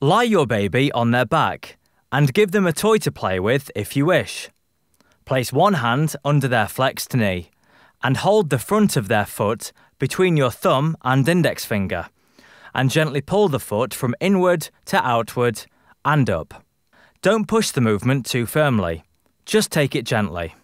Lie your baby on their back and give them a toy to play with if you wish. Place one hand under their flexed knee and hold the front of their foot between your thumb and index finger and gently pull the foot from inward to outward and up. Don't push the movement too firmly, just take it gently.